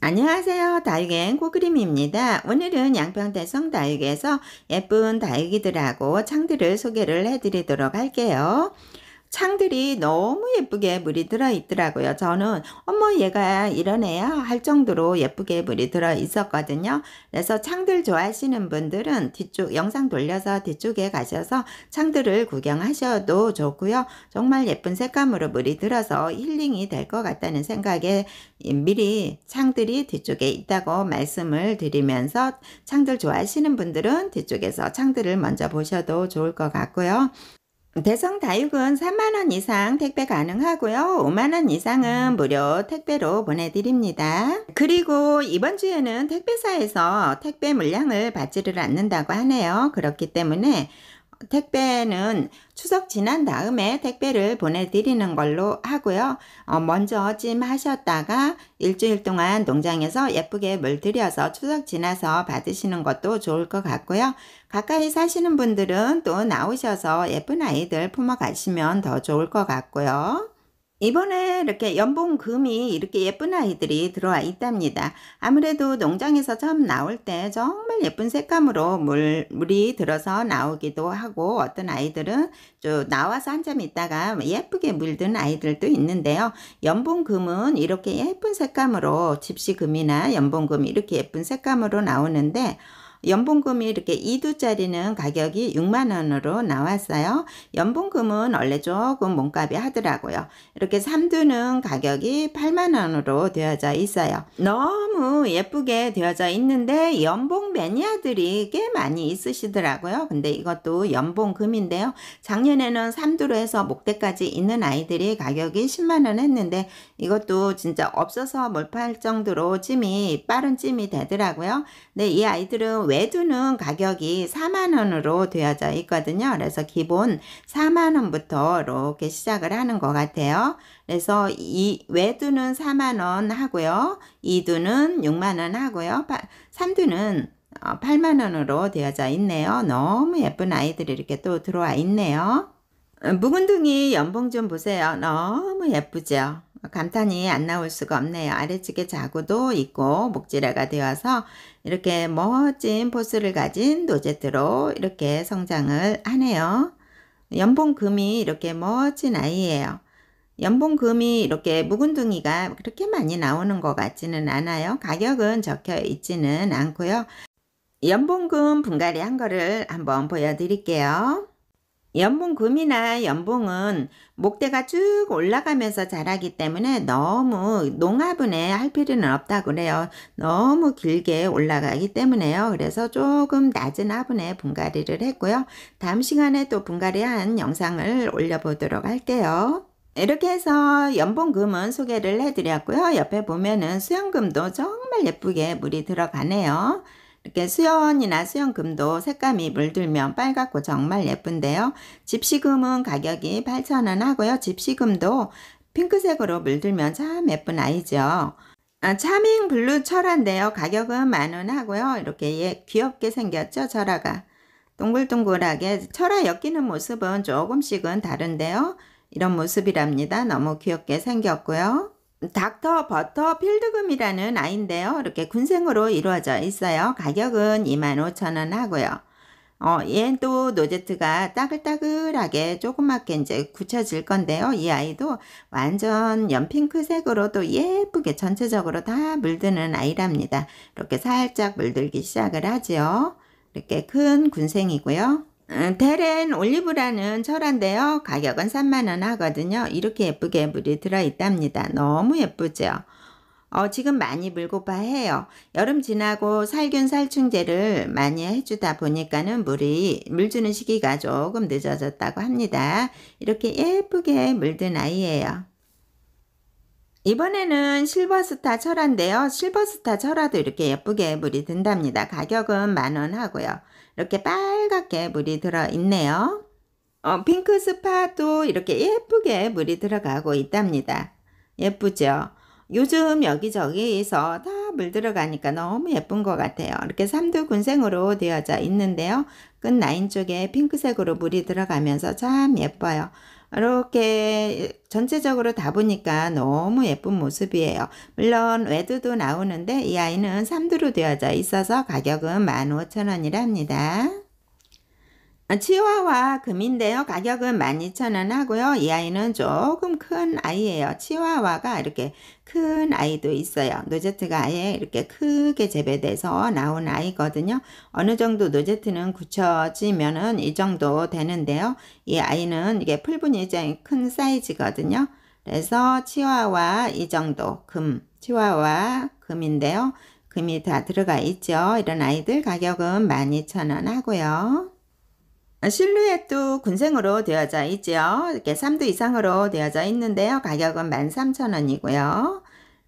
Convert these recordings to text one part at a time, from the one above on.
안녕하세요. 다육엔 코그림입니다. 오늘은 양평대성 다육에서 예쁜 다육이들하고 창들을 소개를 해드리도록 할게요. 창들이 너무 예쁘게 물이 들어 있더라고요. 저는 어머 얘가 이러네요할 정도로 예쁘게 물이 들어 있었거든요. 그래서 창들 좋아하시는 분들은 뒤쪽 영상 돌려서 뒤쪽에 가셔서 창들을 구경하셔도 좋고요. 정말 예쁜 색감으로 물이 들어서 힐링이 될 것 같다는 생각에 미리 창들이 뒤쪽에 있다고 말씀을 드리면서 창들 좋아하시는 분들은 뒤쪽에서 창들을 먼저 보셔도 좋을 것 같고요. 대성 다육은 3만원 이상 택배 가능하고요. 5만원 이상은 음. 무료 택배로 보내드립니다. 그리고 이번 주에는 택배사에서 택배 물량을 받지를 않는다고 하네요. 그렇기 때문에 택배는 추석 지난 다음에 택배를 보내드리는 걸로 하고요. 어, 먼저 찜 하셨다가 일주일 동안 농장에서 예쁘게 물들여서 추석 지나서 받으시는 것도 좋을 것 같고요. 가까이 사시는 분들은 또 나오셔서 예쁜 아이들 품어 가시면 더 좋을 것 같고요. 이번에 이렇게 연봉금이 이렇게 예쁜 아이들이 들어와 있답니다. 아무래도 농장에서 처음 나올 때 정말 예쁜 색감으로 물, 물이 들어서 나오기도 하고 어떤 아이들은 좀 나와서 한참 있다가 예쁘게 물든 아이들도 있는데요. 연봉금은 이렇게 예쁜 색감으로 집시금이나 연봉금 이렇게 예쁜 색감으로 나오는데 연봉금이 이렇게 2두짜리는 가격이 6만원으로 나왔어요. 연봉금은 원래 조금 몸값이 하더라고요. 이렇게 3두는 가격이 8만원으로 되어져 있어요. 너무 예쁘게 되어져 있는데 연봉 매니아들이 꽤 많이 있으시더라고요. 근데 이것도 연봉금인데요. 작년에는 3두로 해서 목대까지 있는 아이들이 가격이 10만원 했는데 이것도 진짜 없어서 몰팔 정도로 찜이 빠른 찜이 되더라고요. 근데 이 아이들은 왜 매두는 가격이 4만원으로 되어져 있거든요. 그래서 기본 4만원부터 이렇게 시작을 하는 것 같아요. 그래서 이 외두는 4만원 하고요. 이두는 6만원 하고요. 3두는 8만원으로 어, 되어져 있네요. 너무 예쁜 아이들이 이렇게 또 들어와 있네요. 어, 묵은둥이 연봉 좀 보세요. 너무 예쁘죠? 감탄이 안 나올 수가 없네요. 아래쪽에 자구도 있고 목지라가 되어서 이렇게 멋진 포스를 가진 노제트로 이렇게 성장을 하네요. 연봉금이 이렇게 멋진 아이예요. 연봉금이 이렇게 묵은둥이가 그렇게 많이 나오는 것 같지는 않아요. 가격은 적혀 있지는 않고요. 연봉금 분갈이 한 거를 한번 보여드릴게요. 연봉금이나 연봉은 목대가 쭉 올라가면서 자라기 때문에 너무 농아분에할 필요는 없다고 그래요. 너무 길게 올라가기 때문에요. 그래서 조금 낮은 아분에 분갈이를 했고요. 다음 시간에 또 분갈이한 영상을 올려보도록 할게요. 이렇게 해서 연봉금은 소개를 해드렸고요. 옆에 보면은 수연금도 정말 예쁘게 물이 들어가네요. 이렇게 수연이나 수연금도 색감이 물들면 빨갛고 정말 예쁜데요. 집시금은 가격이 8,000원 하고요. 집시금도 핑크색으로 물들면 참 예쁜 아이죠. 아, 차밍 블루 철화인데요. 가격은 만원 하고요. 이렇게 예, 귀엽게 생겼죠. 철화가. 동글동글하게 철화 엮이는 모습은 조금씩은 다른데요. 이런 모습이랍니다. 너무 귀엽게 생겼고요. 닥터 버터 필드금이라는 아이인데요. 이렇게 군생으로 이루어져 있어요. 가격은 25,000원 하고요. 어, 얘는 또 노제트가 따글따글하게 조그맣게 이제 굳혀질 건데요. 이 아이도 완전 연핑크색으로 또 예쁘게 전체적으로 다 물드는 아이랍니다. 이렇게 살짝 물들기 시작을 하지요. 이렇게 큰 군생이고요. 델렌 어, 올리브라는 철화데요 가격은 3만원 하거든요. 이렇게 예쁘게 물이 들어있답니다. 너무 예쁘죠? 어, 지금 많이 물고파해요. 여름 지나고 살균 살충제를 많이 해주다 보니까는 물이 물 주는 시기가 조금 늦어졌다고 합니다. 이렇게 예쁘게 물든 아이예요. 이번에는 실버스타 철화인데요. 실버스타 철화도 이렇게 예쁘게 물이 든답니다. 가격은 만원 하고요. 이렇게 빨갛게 물이 들어있네요. 어, 핑크 스파도 이렇게 예쁘게 물이 들어가고 있답니다. 예쁘죠? 요즘 여기저기에서 다 물들어가니까 너무 예쁜 것 같아요. 이렇게 삼두군생으로 되어져 있는데요. 끝 라인 쪽에 핑크색으로 물이 들어가면서 참 예뻐요. 이렇게 전체적으로 다 보니까 너무 예쁜 모습이에요. 물론 외두도 나오는데 이 아이는 삼두로 되어져 있어서 가격은 15,000원이랍니다. 아, 치와와 금인데요. 가격은 12,000원 하고요. 이 아이는 조금 큰 아이예요. 치와와가 이렇게 큰 아이도 있어요. 노제트가 아예 이렇게 크게 재배돼서 나온 아이거든요. 어느 정도 노제트는 굳혀지면은 이 정도 되는데요. 이 아이는 이게 풀분이 큰 사이즈거든요. 그래서 치와와 이 정도 금, 치와와 금인데요. 금이 다 들어가 있죠. 이런 아이들 가격은 12,000원 하고요. 실루엣도 군생으로 되어져 있죠 이렇게 3두 이상으로 되어져 있는데요. 가격은 13,000원이고요.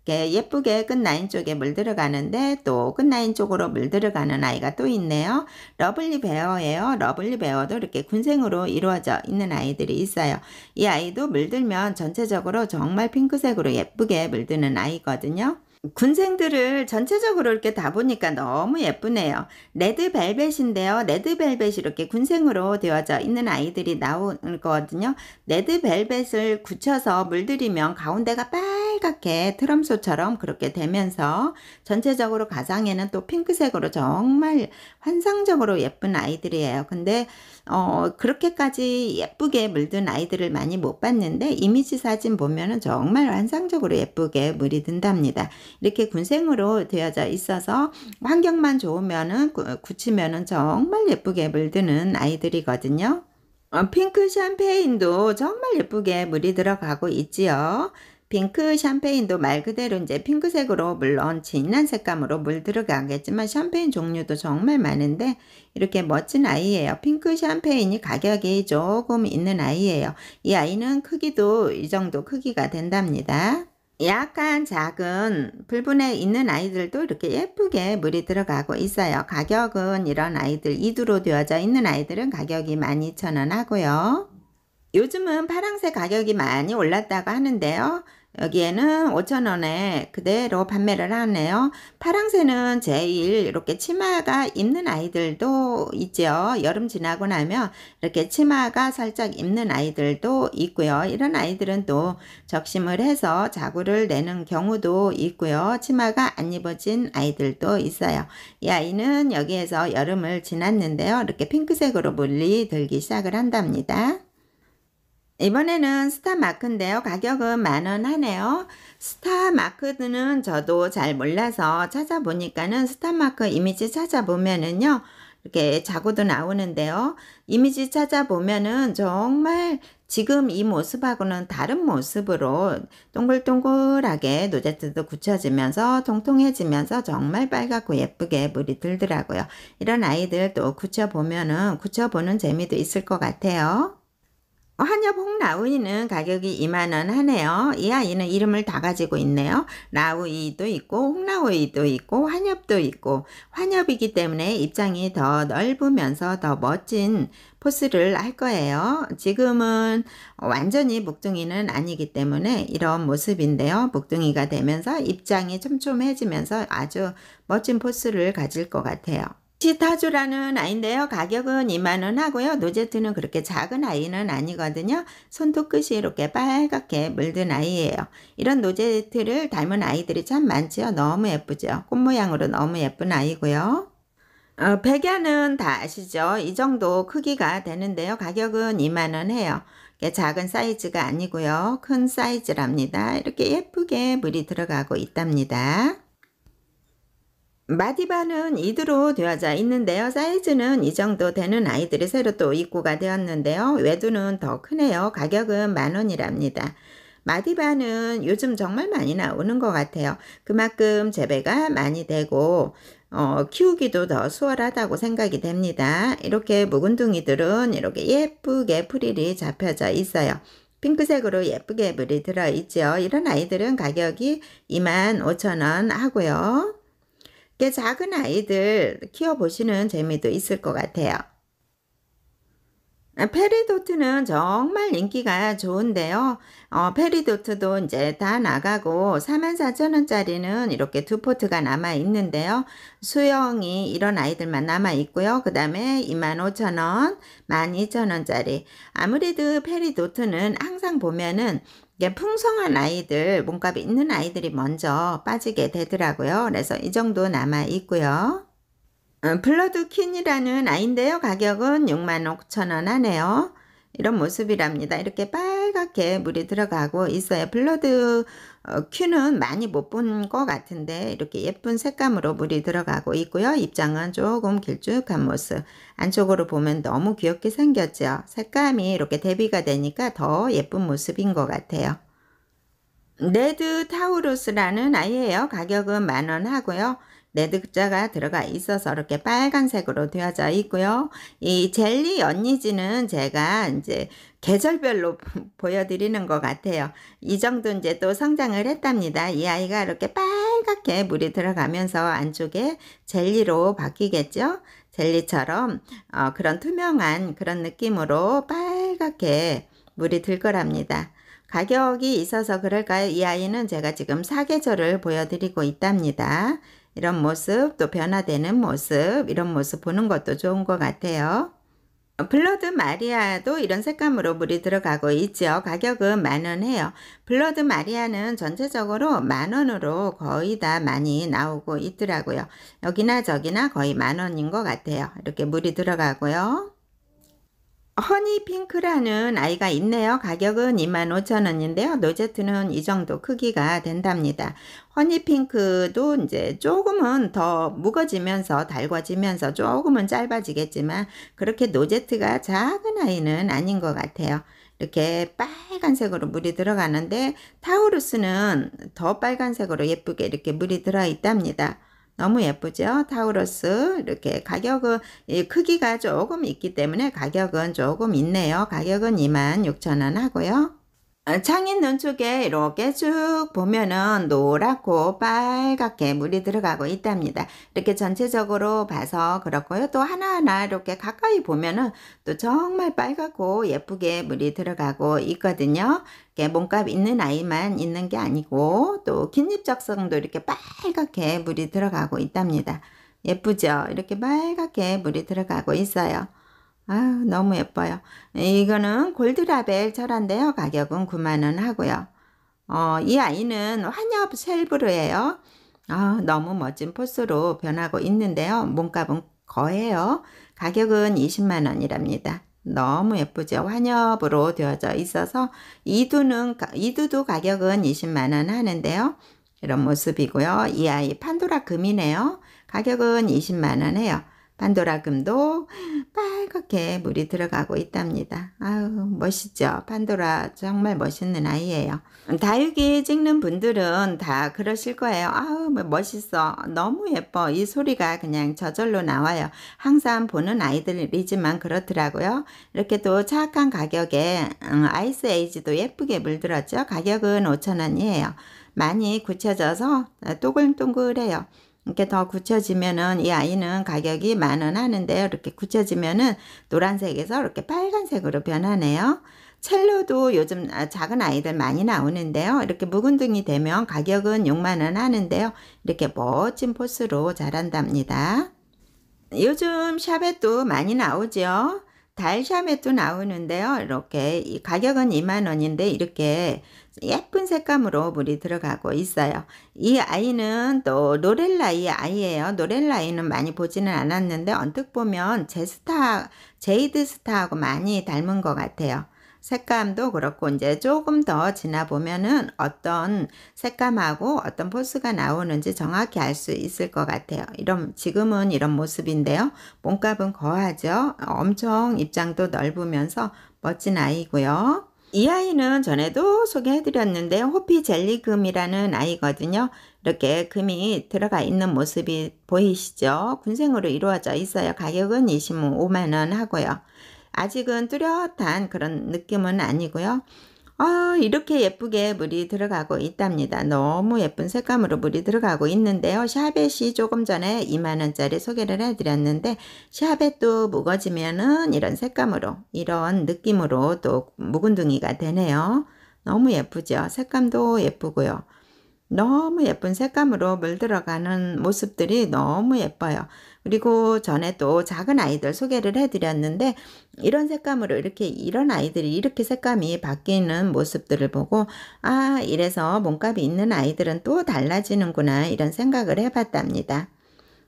이렇게 예쁘게 끝라인 쪽에 물 들어가는데 또 끝라인 쪽으로 물 들어가는 아이가 또 있네요. 러블리 베어예요. 러블리 베어도 이렇게 군생으로 이루어져 있는 아이들이 있어요. 이 아이도 물들면 전체적으로 정말 핑크색으로 예쁘게 물드는 아이거든요. 군생들을 전체적으로 이렇게 다 보니까 너무 예쁘네요. 레드벨벳인데요. 레드벨벳이 이렇게 군생으로 되어져 있는 아이들이 나오거든요. 레드벨벳을 굳혀서 물들이면 가운데가 빨 빨각해 트럼소처럼 그렇게 되면서 전체적으로 가상에는 또 핑크색으로 정말 환상적으로 예쁜 아이들이에요. 근데 어 그렇게까지 예쁘게 물든 아이들을 많이 못 봤는데 이미지 사진 보면은 정말 환상적으로 예쁘게 물이 든답니다. 이렇게 군생으로 되어져 있어서 환경만 좋으면은 굳히면은 정말 예쁘게 물드는 아이들이거든요. 어, 핑크 샴페인도 정말 예쁘게 물이 들어가고 있지요. 핑크 샴페인도 말 그대로 이제 핑크색으로 물론 진한 색감으로 물들어가겠지만 샴페인 종류도 정말 많은데 이렇게 멋진 아이예요. 핑크 샴페인이 가격이 조금 있는 아이예요. 이 아이는 크기도 이 정도 크기가 된답니다. 약간 작은 불분에 있는 아이들도 이렇게 예쁘게 물이 들어가고 있어요. 가격은 이런 아이들 이두로 되어져 있는 아이들은 가격이 12,000원 하고요. 요즘은 파랑새 가격이 많이 올랐다고 하는데요. 여기에는 5,000원에 그대로 판매를 하네요. 파랑새는 제일 이렇게 치마가 입는 아이들도 있죠. 여름 지나고 나면 이렇게 치마가 살짝 입는 아이들도 있고요. 이런 아이들은 또 적심을 해서 자구를 내는 경우도 있고요. 치마가 안 입어진 아이들도 있어요. 이 아이는 여기에서 여름을 지났는데요. 이렇게 핑크색으로 물리 들기 시작을 한답니다. 이번에는 스타마크인데요. 가격은 만 원 하네요. 스타마크는 저도 잘 몰라서 찾아보니까는 스타마크 이미지 찾아보면은요. 이렇게 자고도 나오는데요. 이미지 찾아보면은 정말 지금 이 모습하고는 다른 모습으로 동글동글하게 노제트도 굳혀지면서 통통해지면서 정말 빨갛고 예쁘게 물이 들더라고요. 이런 아이들 또 굳혀보면은 굳혀보는 재미도 있을 것 같아요. 한엽 홍나우이는 가격이 2만원 하네요. 이 아이는 이름을 다 가지고 있네요. 라우이도 있고 홍나우이도 있고 환엽도 있고 환엽이기 때문에 입장이 더 넓으면서 더 멋진 포스를 할 거예요. 지금은 완전히 목둥이는 아니기 때문에 이런 모습인데요. 목둥이가 되면서 입장이 촘촘해지면서 아주 멋진 포스를 가질 것 같아요. 치타주라는 아이인데요. 가격은 2만원 하고요. 노제트는 그렇게 작은 아이는 아니거든요. 손톱 끝이 이렇게 빨갛게 물든 아이예요. 이런 노제트를 닮은 아이들이 참 많지요. 너무 예쁘죠. 꽃 모양으로 너무 예쁜 아이고요. 어, 백야는 다 아시죠? 이 정도 크기가 되는데요. 가격은 2만원 해요. 작은 사이즈가 아니고요. 큰 사이즈랍니다. 이렇게 예쁘게 물이 들어가고 있답니다. 마디바는 이드로 되어져 있는데요. 사이즈는 이 정도 되는 아이들이 새로 또 입고가 되었는데요. 외두는 더 크네요. 가격은 만원이랍니다. 마디바는 요즘 정말 많이 나오는 것 같아요. 그만큼 재배가 많이 되고 어, 키우기도 더 수월하다고 생각이 됩니다. 이렇게 묵은둥이들은 이렇게 예쁘게 프릴이 잡혀져 있어요. 핑크색으로 예쁘게 물이 들어있죠. 이런 아이들은 가격이 25,000원 하고요. 작은 아이들 키워보시는 재미도 있을 것 같아요. 아, 페리도트는 정말 인기가 좋은데요. 어, 페리도트도 이제 다 나가고 44,000원짜리는 이렇게 두 포트가 남아 있는데요. 수영이 이런 아이들만 남아 있고요. 그 다음에 25,000원, 12,000원짜리. 아무래도 페리도트는 항상 보면은 풍성한 아이들, 몸값이 있는 아이들이 먼저 빠지게 되더라고요. 그래서 이 정도 남아 있고요. 블러드킨이라는 어, 아인데요. 이 가격은 6만 5천원 하네요. 이런 모습이랍니다. 이렇게 빨갛게 물이 들어가고 있어요. 블러드 어, 큐는 많이 못 본 것 같은데 이렇게 예쁜 색감으로 물이 들어가고 있고요. 입장은 조금 길쭉한 모습. 안쪽으로 보면 너무 귀엽게 생겼죠. 색감이 이렇게 대비가 되니까 더 예쁜 모습인 것 같아요. 레드 타우루스라는 아이예요. 가격은 만원 하고요. 네득자가 들어가 있어서 이렇게 빨간색으로 되어져 있고요. 이 젤리 언니지는 제가 이제 계절별로 보여드리는 것 같아요. 이 정도 이제 또 성장을 했답니다. 이 아이가 이렇게 빨갛게 물이 들어가면서 안쪽에 젤리로 바뀌겠죠. 젤리처럼 어, 그런 투명한 그런 느낌으로 빨갛게 물이 들 거랍니다. 가격이 있어서 그럴까요? 이 아이는 제가 지금 사계절을 보여드리고 있답니다. 이런 모습 또 변화되는 모습 이런 모습 보는 것도 좋은 것 같아요. 블러드 마리아도 이런 색감으로 물이 들어가고 있죠 가격은 만 원 해요. 블러드 마리아는 전체적으로 만원으로 거의 다 많이 나오고 있더라고요. 여기나 저기나 거의 만원인 것 같아요. 이렇게 물이 들어가고요. 허니핑크라는 아이가 있네요. 가격은 25,000원인데요. 노제트는 이 정도 크기가 된답니다. 허니핑크도 이제 조금은 더 무거지면서 달궈지면서 조금은 짧아지겠지만 그렇게 노제트가 작은 아이는 아닌 것 같아요. 이렇게 빨간색으로 물이 들어가는데 타우루스는 더 빨간색으로 예쁘게 이렇게 물이 들어 있답니다. 너무 예쁘죠? 타우러스 이렇게 가격은 크기가 조금 있기 때문에 가격은 조금 있네요. 가격은 26,000원 하고요. 어, 창인 눈 쪽에 이렇게 쭉 보면은 노랗고 빨갛게 물이 들어가고 있답니다. 이렇게 전체적으로 봐서 그렇고요. 또 하나하나 이렇게 가까이 보면은 또 정말 빨갛고 예쁘게 물이 들어가고 있거든요. 이렇게 몸값 있는 아이만 있는 게 아니고 또 긴잎적성도 이렇게 빨갛게 물이 들어가고 있답니다. 예쁘죠? 이렇게 빨갛게 물이 들어가고 있어요. 아유 너무 예뻐요. 이거는 골드라벨 철한데요. 가격은 9만원 하고요. 어, 이 아이는 환엽 셀브르예요. 아, 너무 멋진 포스로 변하고 있는데요. 몸값은 거예요 가격은 20만원이랍니다. 너무 예쁘죠. 환엽으로 되어져 있어서 이두는 이두도 가격은 20만원 하는데요. 이런 모습이고요. 이 아이 판도라 금이네요. 가격은 20만원 해요. 판도라금도 빨갛게 물이 들어가고 있답니다. 아우 멋있죠. 판도라 정말 멋있는 아이예요. 다육이 찍는 분들은 다 그러실 거예요. 아우 뭐 멋있어. 너무 예뻐. 이 소리가 그냥 저절로 나와요. 항상 보는 아이들이지만 그렇더라고요. 이렇게 또 착한 가격에 음, 아이스 에이지도 예쁘게 물들었죠. 가격은 5천원이에요 많이 굳혀져서 동글동글해요. 어, 이렇게 더 굳혀지면은 이 아이는 가격이 만원 하는데요. 이렇게 굳혀지면은 노란색에서 이렇게 빨간색으로 변하네요. 첼로도 요즘 아, 작은 아이들 많이 나오는데요. 이렇게 묵은둥이 되면 가격은 6만원 하는데요. 이렇게 멋진 포스로 자란답니다. 요즘 샵에 또 많이 나오죠. 달샤멧도 나오는데요. 이렇게 이 가격은 2만원인데 이렇게 예쁜 색감으로 물이 들어가고 있어요. 이 아이는 또 노렐라이 아이예요. 노렐라이는 많이 보지는 않았는데 언뜻 보면 제스타, 제이드스타하고 많이 닮은 것 같아요. 색감도 그렇고 이제 조금 더 지나 보면은 어떤 색감하고 어떤 포스가 나오는지 정확히 알 수 있을 것 같아요. 이런 지금은 이런 모습인데요. 몸값은 거하죠. 엄청 입장도 넓으면서 멋진 아이고요. 이 아이는 전에도 소개해드렸는데 호피 젤리금이라는 아이거든요. 이렇게 금이 들어가 있는 모습이 보이시죠? 군생으로 이루어져 있어요. 가격은 25만원 하고요. 아직은 뚜렷한 그런 느낌은 아니고요. 아, 이렇게 예쁘게 물이 들어가고 있답니다. 너무 예쁜 색감으로 물이 들어가고 있는데요. 샤벳이 조금 전에 2만원짜리 소개를 해드렸는데 샤벳도 묵어지면은 이런 색감으로 이런 느낌으로 또 묵은둥이가 되네요. 너무 예쁘죠? 색감도 예쁘고요. 너무 예쁜 색감으로 물 들어가는 모습들이 너무 예뻐요. 그리고 전에 도 작은 아이들 소개를 해드렸는데 이런 색감으로 이렇게 이런 아이들이 이렇게 색감이 바뀌는 모습들을 보고 아 이래서 몸값이 있는 아이들은 또 달라지는구나 이런 생각을 해봤답니다.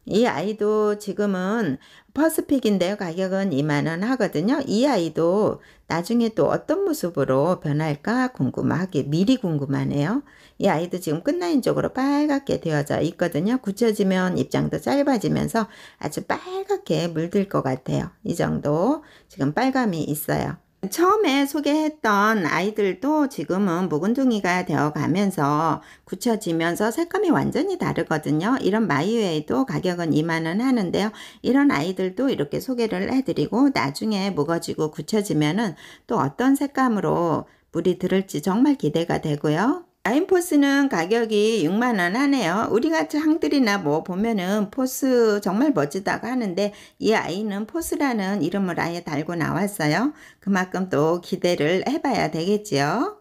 이 아이도 지금은 퍼스픽인데요. 가격은 2만원 하거든요. 이 아이도 나중에 또 어떤 모습으로 변할까 궁금하게 미리 궁금하네요. 이 아이도 지금 끝라인 쪽으로 빨갛게 되어져 있거든요. 굳혀지면 입장도 짧아지면서 아주 빨갛게 물들 것 같아요. 이 정도 지금 빨감이 있어요. 처음에 소개했던 아이들도 지금은 묵은둥이가 되어가면서 굳혀지면서 색감이 완전히 다르거든요. 이런 마이웨이도 가격은 2만원 하는데요. 이런 아이들도 이렇게 소개를 해드리고 나중에 묵어지고 굳혀지면은 또 어떤 색감으로 물이 들을지 정말 기대가 되고요. 아임포스는 가격이 6만원 하네요. 우리같이 항들이나 뭐 보면은 포스 정말 멋지다고 하는데 이 아이는 포스라는 이름을 아예 달고 나왔어요. 그만큼 또 기대를 해봐야 되겠지요.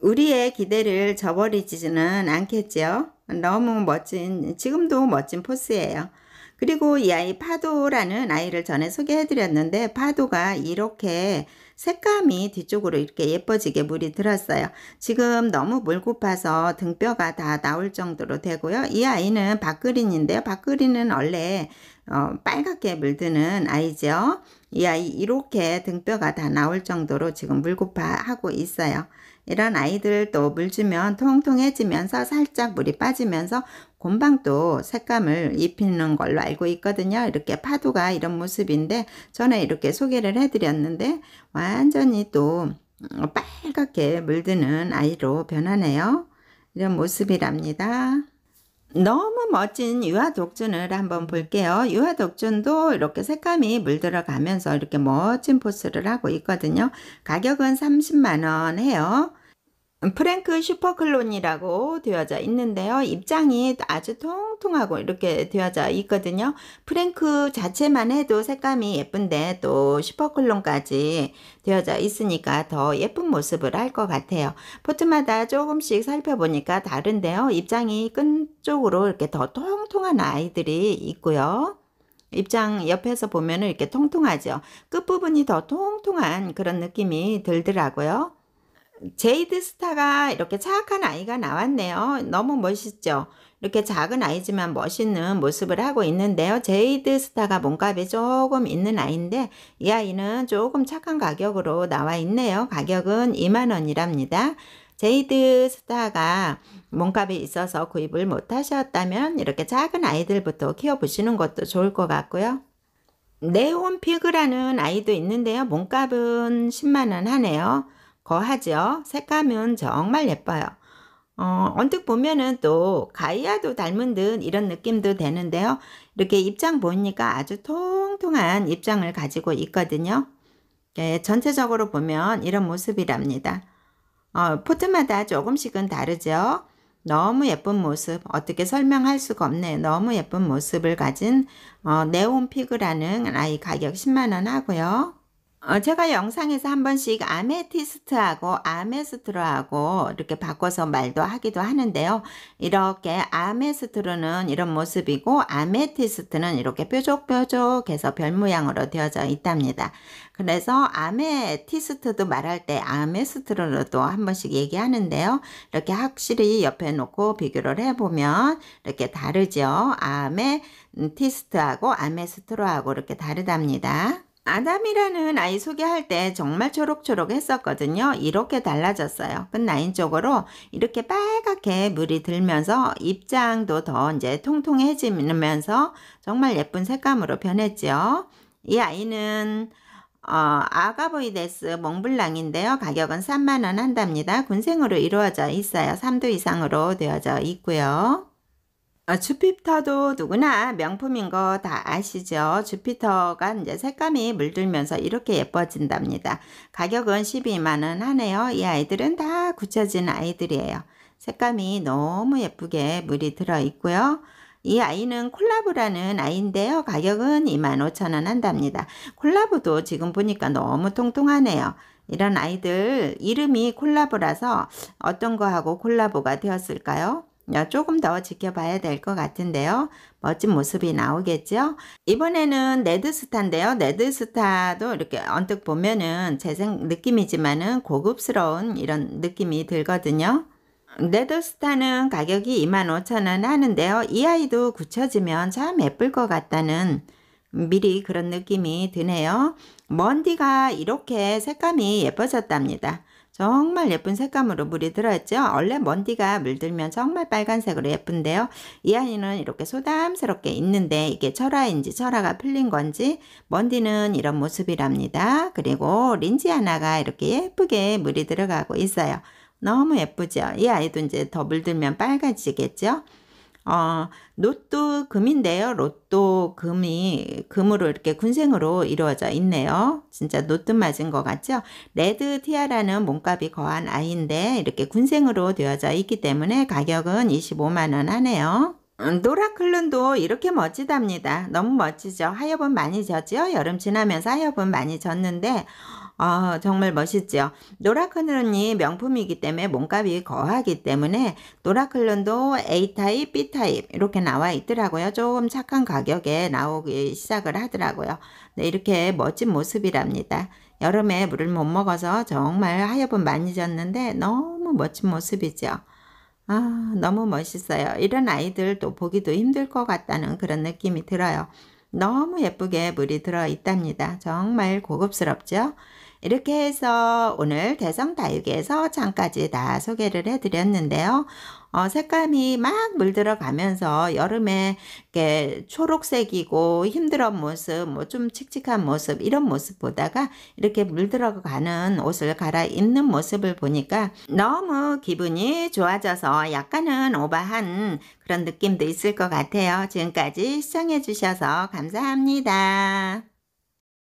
우리의 기대를 저버리지는 않겠지요. 너무 멋진 지금도 멋진 포스예요. 그리고 이 아이 파도라는 아이를 전에 소개해드렸는데 파도가 이렇게 색감이 뒤쪽으로 이렇게 예뻐지게 물이 들었어요. 지금 너무 물고파서 등뼈가 다 나올 정도로 되고요. 이 아이는 박그린인데요. 박그린은 원래 어, 빨갛게 물드는 아이죠. 이 아이 이렇게 등뼈가 다 나올 정도로 지금 물고파하고 있어요. 이런 아이들도 물 주면 통통해지면서 살짝 물이 빠지면서 곰방도 색감을 입히는 걸로 알고 있거든요. 이렇게 파도가 이런 모습인데 전에 이렇게 소개를 해드렸는데 완전히 또 어, 빨갛게 물드는 아이로 변하네요. 이런 모습이랍니다. 너무 멋진 유아 독존을 한번 볼게요. 유아 독존도 이렇게 색감이 물들어 가면서 이렇게 멋진 포스를 하고 있거든요. 가격은 30만원 해요. 프랭크 슈퍼클론이라고 되어져 있는데요. 입장이 아주 통통하고 이렇게 되어져 있거든요. 프랭크 자체만 해도 색감이 예쁜데 또 슈퍼클론까지 되어져 있으니까 더 예쁜 모습을 할 것 같아요. 포트마다 조금씩 살펴보니까 다른데요. 입장이 끈 쪽으로 이렇게 더 통통한 아이들이 있고요. 입장 옆에서 보면 이렇게 통통하죠. 끝부분이 더 통통한 그런 느낌이 들더라고요. 제이드 스타가 이렇게 착한 아이가 나왔네요. 너무 멋있죠? 이렇게 작은 아이지만 멋있는 모습을 하고 있는데요. 제이드 스타가 몸값이 조금 있는 아이인데 이 아이는 조금 착한 가격으로 나와 있네요. 가격은 2만원이랍니다. 제이드 스타가 몸값이 있어서 구입을 못하셨다면 이렇게 작은 아이들부터 키워보시는 것도 좋을 것 같고요. 네온피그라는 아이도 있는데요. 몸값은 10만원 하네요. 거하죠. 색감은 정말 예뻐요. 어, 언뜻 보면은 또 가이아도 닮은 듯 이런 느낌도 되는데요. 이렇게 입장 보니까 아주 통통한 입장을 가지고 있거든요. 예, 전체적으로 보면 이런 모습이랍니다. 어, 포트마다 조금씩은 다르죠. 너무 예쁜 모습, 어떻게 설명할 수가 없네. 너무 예쁜 모습을 가진 어, 네온피그라는 아이 가격 10만원 하고요. 어, 제가 영상에서 한 번씩 아메티스트하고 아메스트로하고 이렇게 바꿔서 말도 하기도 하는데요. 이렇게 아메스트로는 이런 모습이고 아메티스트는 이렇게 뾰족뾰족해서 별 모양으로 되어져 있답니다. 그래서 아메티스트도 말할 때 아메스트로도 한 번씩 얘기하는데요. 이렇게 확실히 옆에 놓고 비교를 해보면 이렇게 다르죠. 아메티스트하고 아메스트로하고 이렇게 다르답니다. 아담이라는 아이 소개할 때 정말 초록초록 했었거든요. 이렇게 달라졌어요. 끝라인 그 쪽으로 이렇게 빨갛게 물이 들면서 입장도 더 이제 통통해지면서 정말 예쁜 색감으로 변했죠이 아이는 어, 아가보이데스 몽블랑인데요. 가격은 3만원 한답니다. 군생으로 이루어져 있어요. 3도 이상으로 되어져 있고요. 아, 주피터도 누구나 명품인 거 다 아시죠? 주피터가 이제 색감이 물들면서 이렇게 예뻐진답니다. 가격은 12만원 하네요. 이 아이들은 다 굳혀진 아이들이에요. 색감이 너무 예쁘게 물이 들어있고요. 이 아이는 콜라보라는 아이인데요. 가격은 25,000원 한답니다. 콜라보도 지금 보니까 너무 통통하네요. 이런 아이들 이름이 콜라보라서 어떤 거하고 콜라보가 되었을까요? 조금 더 지켜봐야 될 것 같은데요. 멋진 모습이 나오겠죠? 이번에는 네드스타인데요. 네드스타도 이렇게 언뜻 보면은 재생 느낌이지만은 고급스러운 이런 느낌이 들거든요. 네드스타는 가격이 25,000원 하는데요. 이 아이도 굳혀지면 참 예쁠 것 같다는 미리 그런 느낌이 드네요. 먼디가 이렇게 색감이 예뻐졌답니다. 정말 예쁜 색감으로 물이 들어있죠. 원래 먼디가 물들면 정말 빨간색으로 예쁜데요. 이 아이는 이렇게 소담스럽게 있는데 이게 철화인지 철화가 풀린 건지 먼디는 이런 모습이랍니다. 그리고 린지 하나가 이렇게 예쁘게 물이 들어가고 있어요. 너무 예쁘죠. 이 아이도 이제 더 물들면 빨개지겠죠. 어, 로또 금인데요. 로또 금이 금으로 이렇게 군생으로 이루어져 있네요. 진짜 노뜻 맞은 것 같죠? 레드 티아라는 몸값이 거한 아이인데 이렇게 군생으로 되어져 있기 때문에 가격은 25만원 하네요. 음, 노라클론도 이렇게 멋지답니다. 너무 멋지죠? 하엽은 많이 졌죠 여름 지나면서 하엽은 많이 졌는데 아, 정말 멋있죠. 노라클론이 명품이기 때문에 몸값이 거하기 때문에 노라클론도 A타입, B타입 이렇게 나와 있더라고요. 조금 착한 가격에 나오기 시작을 하더라고요. 네, 이렇게 멋진 모습이랍니다. 여름에 물을 못 먹어서 정말 하여분 많이 졌는데 너무 멋진 모습이죠. 아, 너무 멋있어요. 이런 아이들 도 보기도 힘들 것 같다는 그런 느낌이 들어요. 너무 예쁘게 물이 들어 있답니다. 정말 고급스럽죠? 이렇게 해서 오늘 대성다육에서 장까지 다 소개를 해드렸는데요. 어, 색감이 막 물들어가면서 여름에 이렇게 초록색이고 힘들은 모습, 뭐 좀 칙칙한 모습 이런 모습 보다가 이렇게 물들어가는 옷을 갈아입는 모습을 보니까 너무 기분이 좋아져서 약간은 오바한 그런 느낌도 있을 것 같아요. 지금까지 시청해 주셔서 감사합니다.